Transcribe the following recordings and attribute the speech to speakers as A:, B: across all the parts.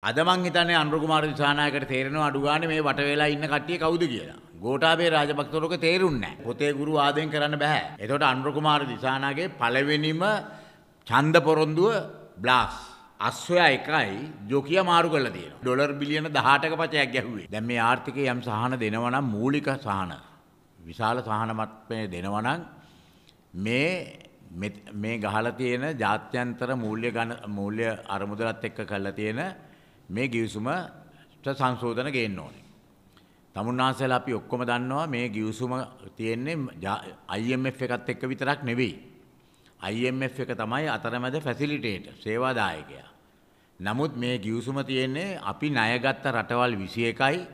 A: අද මං හිතන්නේ අනුර කුමාර දිසානායකට තේරෙනවා අඩු ගානේ මේ වට වෙලා ඉන්න කට්ටිය කවුද කියලා. ගෝඨාභය රාජපක්ෂවරුක තේරුන්නේ නැහැ. පොතේ ගුරු ආදෙන් කරන්න බෑ. එතකොට අනුර කුමාර දිසානාගේ පළවෙනිම ඡන්ද පොරොන්දුව බ්ලාස් අස්වයා එකයි ජොකිය මාරු කරලා තියෙනවා. ඩොලර් බිලියන 18ක පචයක් ගැහුවේ. දැන් මේ ආර්ථිකය යම් සහන දෙනවා නම් මූලික සහන විශාල සහනමත් මේ දෙනවා නම් මේ මේ ගහලා තියෙන ජාත්‍යන්තර මූල්‍ය ගණ මූල්‍ය අරමුදලත් එක්ක කරලා තියෙන මේ ගිවිසුමට සංශෝධන ගේන්න ඕනේ. තමුන්නාසලා අපි ඔක්කොම දන්නවා මේ ගිවිසුම තියෙන්නේ IMF එකත් එක්ක විතරක් නෙවෙයි. IMF එක තමයි අතරමැද ෆැසිලිටේටර් සේවාදායකයා. නමුත් මේ ගිවිසුම තියෙන්නේ අපි ණයගත් රටවල් 21යි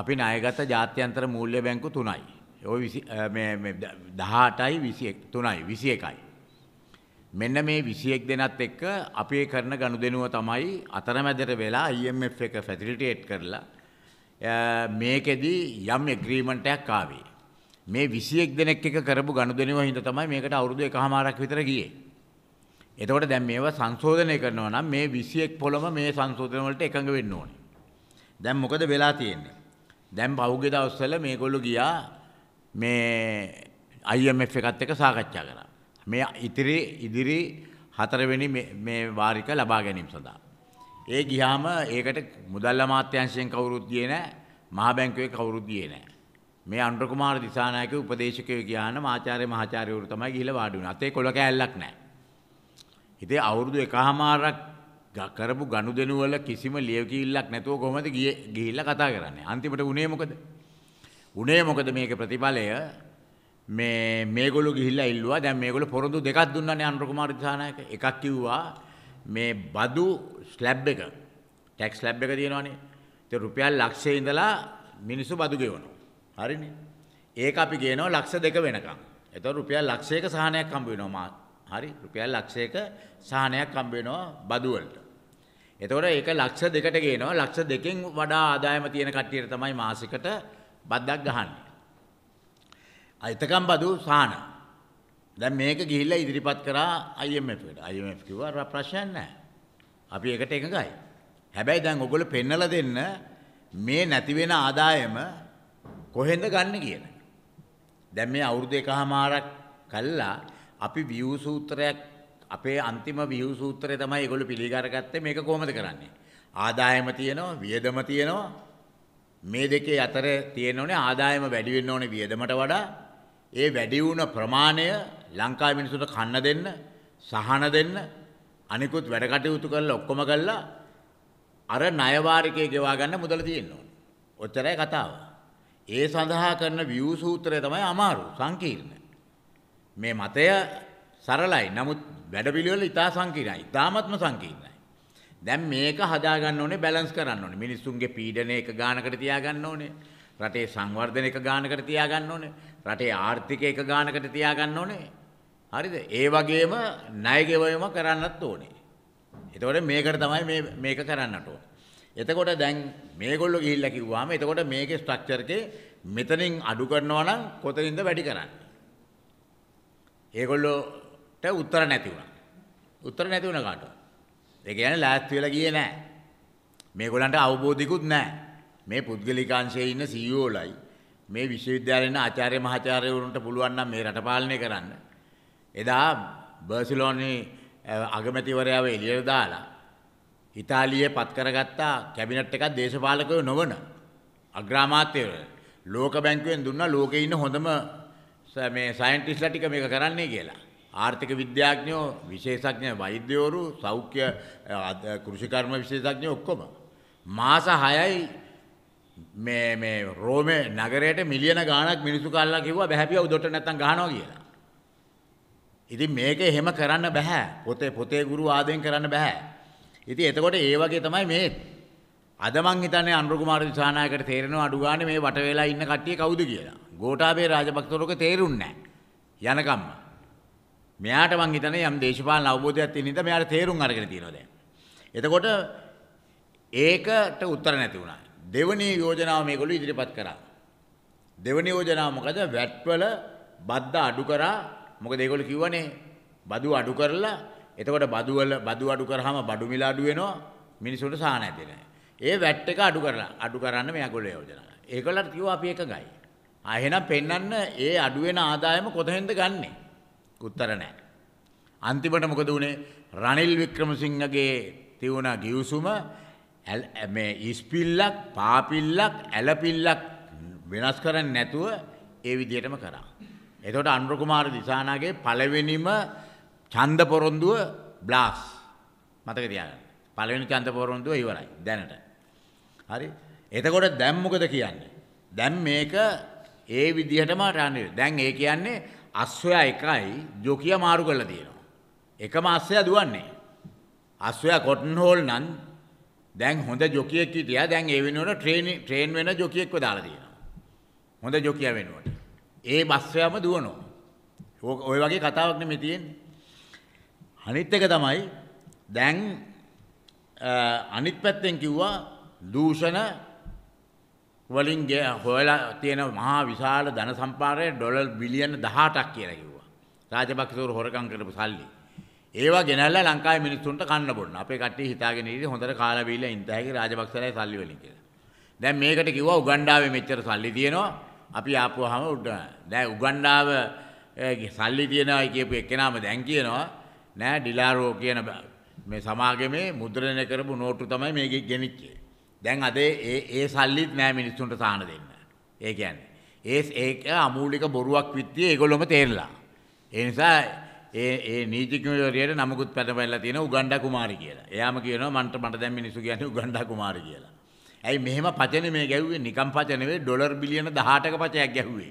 A: අපි ණයගත් ජාත්‍යන්තර මූල්‍ය බැංකු 3යි. ඔය 18යි 21යි 21යි. මෙන්න මේ 21 දෙනත් එක්ක අපේ කරන ගනුදෙනුව තමයි අතරමැදට වෙලා IMF එක ෆැසිලිටේට් කරලා මේකෙදි යම් ඇග්‍රීමන්ට් එකක් ආවේ. මේ 21 දෙනෙක් එක කරපු ගනුදෙනුව හින්දා තමයි මේකට අවුරුදු එකහමාරක් විතර ගියේ. එතකොට දැන් මේව සංශෝධනය කරනවා නම් මේ 21 පොළම මේ සංශෝධන වලට එකඟ වෙන්න ඕනේ. දැන් මොකද වෙලා තියෙන්නේ? දැන් පහුගිය දවස්වල මේගොල්ලෝ ගියා මේ IMF එකත් එක්ක සාකච්ඡා කරා. මේ ඉතිරි ඉදිරි හතරවෙනි මේ වාරික ලබා ගැනීම සඳහා. ඒ ගියාම ඒකට මුදල් අමාත්‍යංශයෙන් කවුරුත් ගියේ නැහැ, මහා බැංකුවේ කවුරුත් ගියේ නැහැ. මේ අනුර කුමාර දිසානායකගේ උපදේශකයෝ ගියාන මාචාර්ය මහාචාර්යවරු තමයි ගිහිල්ලා වාඩි වුණේ. අතේ කොළ කෑල්ලක් නැහැ. ඉතින් අවුරුදු එකහමාරක් කරපු ගනුදෙනු වල කිසිම ලියවිල්ලක් නැතුව කොහොමද ගිහිල්ලා කතා කරන්නේ? අන්තිමට උනේ මොකද? උනේ මොකද මේකේ ප්‍රතිඵලය? මේ මේගොල්ලෝ ගිහිල්ලා ඉල්ලුවා දැන් මේගොල්ලෝ පොරොන්දු දෙකක් දුන්නානේ අනුර කුමාර දිසානායක එකක් කිව්වා මේ බදු ස්ලැබ් එක ටැක්ස් ස්ලැබ් එක තියෙනවානේ ඉතින් රුපියල් ලක්ෂය ඉඳලා මිනිස්සු බදු ගෙවනවා හරිනේ ඒක අපි ගේනවා ලක්ෂ දෙක වෙනකම් එතකොට රුපියල් ලක්ෂයක සහනයක් හම්බ වෙනවා මා හරි රුපියල් ලක්ෂයක සහනයක් හම්බ වෙනවා බදු වලට එතකොට ඒක ලක්ෂ දෙකට ගේනවා ලක්ෂ දෙකෙන් වඩා ආදායම තියෙන කට්ටියට තමයි මාසිකට බද්දක් ගහන්නේ එතකම් බදු සාන. දැන් මේක ගිහිල්ලා ඉදිරිපත් කරා IMF එකට. IMF කිව්වා ප්‍රශ්නයක් නැහැ. අපි ඒකට එකඟයි. හැබැයි දැන් ඔයගොල්ලෝ පෙන්නලා දෙන්න මේ නැති වෙන ආදායම කොහෙන්ද ගන්න කියන. දැන් මේ අවුරුදු එකහමාරක් කළා අපි වියු සූත්‍රයක් අපේ අන්තිම වියු සූත්‍රය තමයි ඒගොල්ලෝ පිළිගරගත්තේ මේක කොහොමද කරන්නේ? ආදායම තියෙනවා, වියදම තියෙනවා. මේ දෙකේ අතර තියෙනෝනේ ආදායම වැඩි වෙන්න ඕනේ වියදමට වඩා ඒ වැඩි වුණ ප්‍රමාණය ලංකාවේ මිනිසුන්ට කන්න දෙන්න, සහන දෙන්න, අනිකුත් වැඩ කටයුතු කරලා ඔක්කොම කරලා අර ණය වාරිකයේ ගෙවා ගන්න මුදල තියෙන්න ඕනේ. ඔච්චරයි කතාව. ඒ සඳහා කරන view සූත්‍රය තමයි අමාරු, සංකීර්ණ. මේ මතය සරලයි. නමුත් වැඩපිළිවෙල ඉතා සංකීර්ණයි. ඉතාමත්ම සංකීර්ණයි. දැන් මේක හදා ගන්න ඕනේ බැලන්ස් කරන්න ඕනේ. මිනිස්සුන්ගේ පීඩනය එක ගානකට තියාගන්න ඕනේ. රටේ සංවර්ධන එක ගානකට තියාගන්න ඕනේ. රටේ ආර්ථිකය එක ගානකට තියාගන්න ඕනේ. හරිද? ඒ වගේම ණයගෙවීම කරන්නත් ඕනේ. එතකොට මේකට තමයි මේ මේක කරන්නට ඕනේ. එතකොට දැන් මේගොල්ලෝ ගිහිල්ලා කිව්වාම එතකොට මේකේ ස්ට්‍රක්චර් එකේ මෙතනින් අඩු කරනවා නම් කොතනින්ද වැඩි කරන්නේ? ඒගොල්ලෝට උත්තර නැති වුණා. උත්තර නැති වුණ කාටවත්. ඒ කියන්නේ ලෑස්ති වෙලා ගියේ නැහැ. මේගොල්ලන්ට අවබෝධිකුත් නැහැ. මේ පුද්ගලිකාංශයේ ඉන්න CEOලයි මේ විශ්වවිද්‍යාලේ ඉන්න ආචාර්ය මහාචාර්යවරුන්ට පුළුවන් නම් මේ රට පාලනය කරන්න. එදා බර්සිලෝනේ අගමැතිවරයාව එළියට දාලා ඉතාලියේ පත් කරගත්ත කැබිනට් එකක් දේශපාලකයෝ නොවන අග්‍රාමාත්‍යවරු ලෝක බැංකුවෙන් දුන්නා ලෝකේ ඉන්න හොඳම මේ සයන්ටිස්ලා ටික මේක කරන්නේ කියලා. ආර්ථික විද්‍යාඥයෝ විශේෂඥ වෛද්‍යවරු සෞඛ්‍ය කෘෂිකර්ම විශේෂඥයෝ ඔක්කොම මාස 6යි මේ මේ රෝමේ නගරයට මිලියන ගාණක් මිනිස්සු කල්ලා කිව්වා බහැපියව උඩට නැත්තම් ගහනවා කියලා. ඉතින් මේක එහෙම කරන්න බෑ. පොතේ පොතේ ගුරු ආදෙන් කරන්න බෑ. ඉතින් එතකොට ඒ වගේ තමයි මේ අද මං හිතන්නේ අනුර කුමාර දිසානායකට තේරෙනවා අඩු ගානේ මේ වට වේලා ඉන්න කට්ටිය කවුද කියලා. ගෝඨාභය රාජපක්ෂවරුක තේරුන්නේ නැහැ. යනකම්ම. මෙයාට මං හිතන්නේ යම් දේශපාලන අවබෝධයක් තියෙන නිසා මෙයාට තේරුම් අරගෙන තියෙනවා දැන්. එතකොට ඒකට උත්තර නැති වුණා. දෙවනි යෝජනාව මේගොල්ලෝ ඉදිරිපත් කරා. දෙවනි යෝජනාව මොකද? වැට්වල බද්ද අඩු කරා. මොකද ඒගොල්ලෝ කිව්වනේ බදු අඩු කරලා එතකොට බදු වල බදු අඩු කරාම බඩු මිල අඩු වෙනවා. මිනිසුන්ට සාහ නැති නෑ. ඒ වැට් එක අඩු කරලා අඩු කරන්න මේගොල්ලෝ යෝජනා කරා. ඒගොල්ලන්ට කිව්වා අපි එකගයි. ආ එහෙනම් පෙන්වන්න ඒ අඩු වෙන ආදායම කොතෙන්ද ගන්නෙ? උත්තර නැහැ. අන්තිමට මොකද වුනේ? රනිල් වික්‍රමසිංහගේ තියුණ ගිවිසුම මේ ඉස්පිල්ලක් පාපිල්ලක් ඇලපිල්ලක් වෙනස් කරන්න නැතුව ඒ විදිහටම කරා. එතකොට අනුරකුමාර දිසානාගේ පළවෙනිම ඡන්ද පොරොන්දුව බ්ලාස් මතක තියාගන්න. පළවෙනි ඡන්ද පොරොන්දුව ඉවරයි දැනට. හරි. එතකොට දැන් මොකද කියන්නේ? දැන් මේක ඒ විදිහටම රන්නේ. දැන් ඒ කියන්නේ අස්වැයා එකයි ජොකිය මාරු කරලා තියෙනවා. එකම අස්වැයා දුවන්නේ. අස්වැයා කොටන් හෝල් නම් දැන් හොඳ ජොකියෙක් හිටියා දැන් ඒ වෙනුවට ට්‍රේන් ට්‍රේන් වෙන ජොකියෙක්ව දාලා තියෙනවා. හොඳ ජොකියා වෙනුවට. ඒ බස්සයම දුවනවා. ඔය වගේ කතාවක් නෙමෙයි තියෙන්නේ. අනිත් එක තමයි දැන් අනිත් පැත්තෙන් කිව්වා දූෂණ වලින් හොයලා තියෙන මහා විශාල ධන සම්පාරය ඩොලර් බිලියන 18ක් කියලා කිව්වා. රාජපක්ෂවරු හොරකම් කරපු සල්ලි. ඒවා ගෙනල්ලා ලංකාවේ මිනිස්සුන්ට කන්න බොන්න. අපේ කට්ටිය හිතාගෙන ඉන්නේ හොඳට කාලා බීලා ඉන්න හැකි රාජපක්ෂලයි සල්ලි වලින් කියලා. දැන් මේකට කිව්වා උගණ්ඩාවේ මෙච්චර සල්ලි තියෙනවා. අපි ආපුවාම උඩ. දැන් උගණ්ඩාව සල්ලි තියෙනවා කියපු එක්කෙනාම දැන් කියනවා නෑ ඩිලාරෝ කියන මේ සමාගමේ මුද්‍රණය කරපු නෝට්ටු තමයි මේකෙ ගෙනිච්චේ. දැන් අද ඒ ඒ සල්ලිත් නෑ මිනිස්සුන්ට සාන දෙන්න. ඒ කියන්නේ ඒ ඒක අමූලික බොරුවක් විත්තිය ඒගොල්ලොම තේරලා. ඒ නිසා ඒ ඒ නීතිකමවරයට නමකුත් පැටබැල්ලා තියෙන උගණ්ඩා කුමාරි කියලා. එයාම කියනවා මන්ට මට දැන් මිනිස්සු කියන්නේ උගණ්ඩා කුමාරි කියලා. ඇයි මෙහෙම පචනේ මේ ගැහුවේ නිකම් පච නෙවෙයි ඩොලර් බිලියන 18ක පචයක් ගැහුවේ.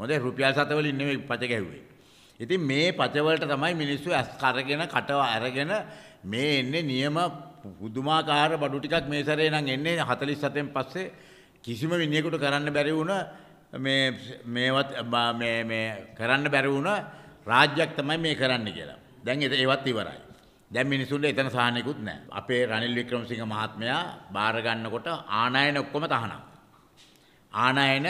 A: හොඳයි රුපියල් 7 වලින් නෙවෙයි පච ගැහුවේ. ඉතින් මේ පච වලට තමයි මිනිස්සු ඇස් කරගෙන කට අරගෙන මේ එන්නේ නියම පුදුමාකාර බඩු ටිකක් මේ සැරේ නම් එන්නේ 47න් පස්සේ කිසිම විනියකට කරන්න බැරි වුණ මේ මේවත් මේ මේ කරන්න බැරි වුණ රාජ්‍යයක් තමයි මේ කරන්න කියලා. දැන් ඒවත් ඉවරයි. දැන් මිනිසුන්ට එතන සාහනෙකුත් නැහැ. අපේ රනිල් වික්‍රමසිංහ මහත්මයා බාර ගන්නකොට ආනයන ඔක්කොම තහනම්. ආනයන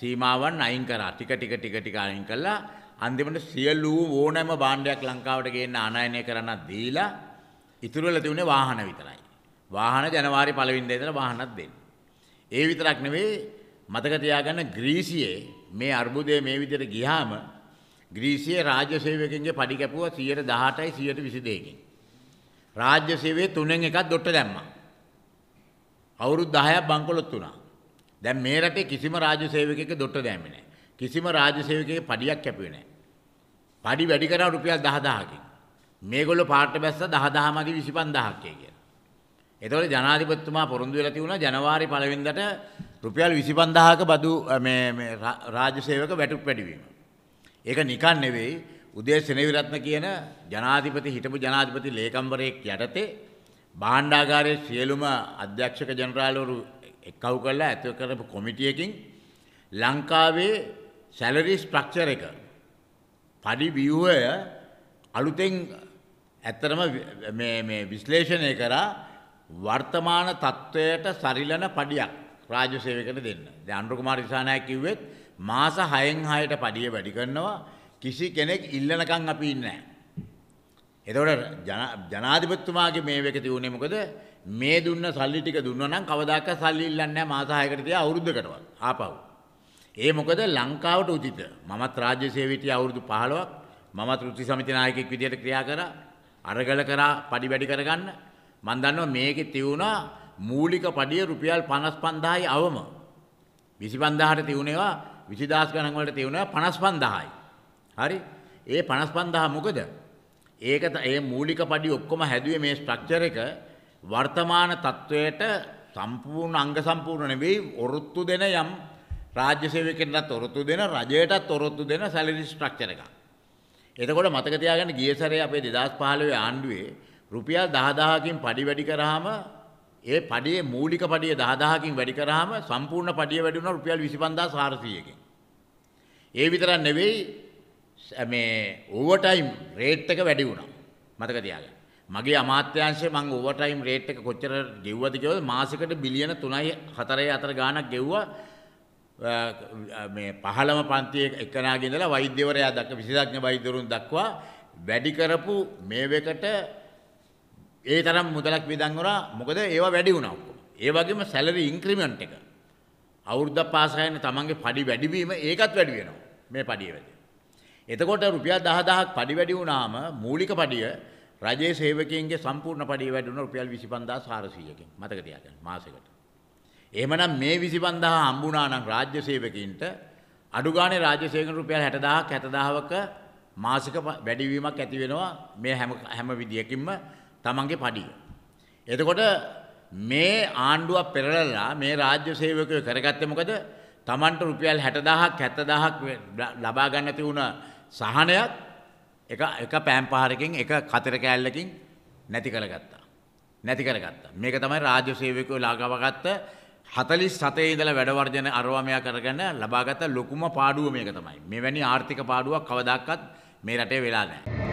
A: සීමාවන් අයින් කරා. ටික ටික ටික ටික අයින් කළා. අන්තිමට සියලු ඕනෑම භාණ්ඩයක් ලංකාවට ගේන්න ආනයනය කරන්නත් දීලා ඉතුරු වෙලා තිබුණේ වාහන විතරයි. වාහන ජනවාරි පළවෙනිදා ඉඳලා වාහනත් දෙන්න. ඒ විතරක් නෙවෙයි මතක තියාගන්න ග්‍රීසියේ මේ අර්බුදය මේ විදිහට ගියාම ග්‍රීසියේ රාජ්‍ය සේවකයන්ගේ පඩි කැපුවා 118යි 122කින්. රාජ්‍ය සේවයේ තුනෙන් එකක් දොට්ට දැම්මා. අවුරුදු 10ක් බංකොලොත් වුණා. දැන් මේ රටේ කිසිම රාජ්‍ය සේවකයෙක් දොට්ට දැම්මේ නැහැ. කිසිම රාජ්‍ය සේවකයෙක් පඩියක් කැපුවේ නැහැ. පඩි වැඩි කරා රුපියල් 10000කින්. මේගොල්ලෝ පාට බැස්ස 10000 මදි 25000ක් කියලා. එතකොට ජනාධිපතිතුමා පොරොන්දු වෙලා තිබුණා ජනවාරි පළවෙනිදාට රුපියල් 25000ක බදු මේ රාජ්‍ය සේවක වැටුප් වැඩිවීම. ඒක නිකන් නෙවෙයි උදේ සෙනවිරත්න කියන ජනාධිපති හිටපු ජනාධිපති ලේකම්වරයෙක් යටතේ භාණ්ඩාගාරයේ සියලුම අධ්‍යක්ෂක ජනරාලවරු එක්කව් කරලා ඇතුව කරපු කොමිටියකින් ලංකාවේ සැලරි ස්ට්‍රක්චර් එක පඩි ව්‍යුහය අලුතෙන් ඇත්තරම විශ්ලේෂණය කරා වර්තමාන තත්ත්වයට සරිලන පඩියක් රාජ්‍ය සේවකයට දෙන්න. දැන් අනුර කුමාර දිසානායක කිව්වෙත් මාස 6න් 6ට පඩිය වැඩි කරනවා කිසි කෙනෙක් ඉල්ලනකම් අපි ඉන්නේ නැහැ. එතකොට ජනාධිපතිතුමාගේ මේ වෙකේ තියුනේ මොකද මේ දුන්න සල්ලි ටික දුන්නා නම් කවදාකවත් සල්ලි ඉල්ලන්නේ නැහැ මාස 6කට තියා අවුරුද්දකටවත්. ආපහු. ඒ මොකද ලංකාවට උචිත. මමත් රාජ්‍ය සේවීතිය අවුරුදු 15ක් මමත් වෘත්ති සමිති නායකයෙක් විදියට ක්‍රියා කරා. අරගල කරා පඩි වැඩි කරගන්න. මම දන්නවා මේකේ තියුණා මූලික පඩිය රුපියල් 55000යි අවම. 25000ට තියුණේවා විසිදස් ගණන් වලට තියුණා 55000යි. හරි? ඒ 55000 මොකද? ඒක ඒ මූලික පඩි ඔක්කොම හැදුවේ මේ ස්ට්‍රක්චර් එක වර්තමාන තත්වයට සම්පූර්ණ අංග සම්පූර්ණ නෙවෙයි ඔරොත්තු දෙන යම් රාජ්‍ය සේවකයන්ටත් ඔරොත්තු දෙන රජයටත් ඔරොත්තු දෙන සැලරි ස්ට්‍රක්චර් එකක්. එතකොට මතක තියාගන්න ගිය සැරේ අපේ 2015 ආණ්ඩුවේ රුපියල් 10000කින් පඩි වැඩි කරාම ඒ පඩියේ මූලික පඩිය 10000කින් වැඩි කරාම සම්පූර්ණ පඩිය වැඩි වුණා රුපියල් 25400කින්. ඒ විතරක් නෙවෙයි මේ ඕවර් ටයිම් රේට් එක වැඩි වුණා. මතක තියාගන්න. මගේ අමාත්‍යාංශයේ මම ඕවර් ටයිම් රේට් එක කොච්චර ගෙව්වද කියලා මාසෙකට බිලියන 3.4 අතර ගාණක් ගෙව්වා. මේ 15 පන්තියේ එකනාගේ ඉඳලා වෛද්‍යවරයා දක්වා විශේෂඥ වෛද්‍යවරුන් දක්වා වැඩි කරපු මේවෙකට ඒ තරම් මුදලක් වියදම් වුණා. මොකද ඒවා වැඩි වුණා ඔක්කොම. ඒ වගේම සැලරි ඉන්ක්‍රිමන්ට් එක. අවුරුද්දක් පාස් කරගෙන තමන්ගේ padi වැඩි වීම ඒකත් වැඩි වෙනවා. මේ padi වැඩි. එතකොට රුපියල් 10000ක් padi වැඩි වුණාම මූලික padiය රජයේ සේවකයන්ගේ සම්පූර්ණ padi වැඩි වුණා රුපියල් 25400කින්. මතක තියාගන්න මාසෙකට. එහෙමනම් මේ 25000 හම්බුණා නම් රාජ්‍ය සේවකයන්ට අඩු ගානේ රාජ්‍ය සේවකයන් රුපියල් 60000ක් 70000ක මාසික වැඩිවීමක් ඇති වෙනවා මේ හැම හැම විදියකින්ම තමන්ගේ පඩිය. එතකොට මේ ආණ්ඩුව පෙරලලා මේ රාජ්‍ය සේවකයෝ කරගත්තේ මොකද? තමන්ට රුපියල් 60000ක් 70000ක් ලබා ගන්න ඇති වුණ සහනයක් එක එක පෑම් පහරකින් එක කතර කෑල්ලකින් නැති කරගත්තා. නැති කරගත්තා. මේක තමයි රාජ්‍ය සේවකයෝ ලාගවගත්ත 47 ඉඳලා වැඩ වර්ජන අරවමයා කරගෙන ලබාගත් ලොකුම පාඩුව මේක තමයි. මෙවැනි ආර්ථික පාඩුවක් කවදාකවත් මේ රටේ වෙලා නැහැ.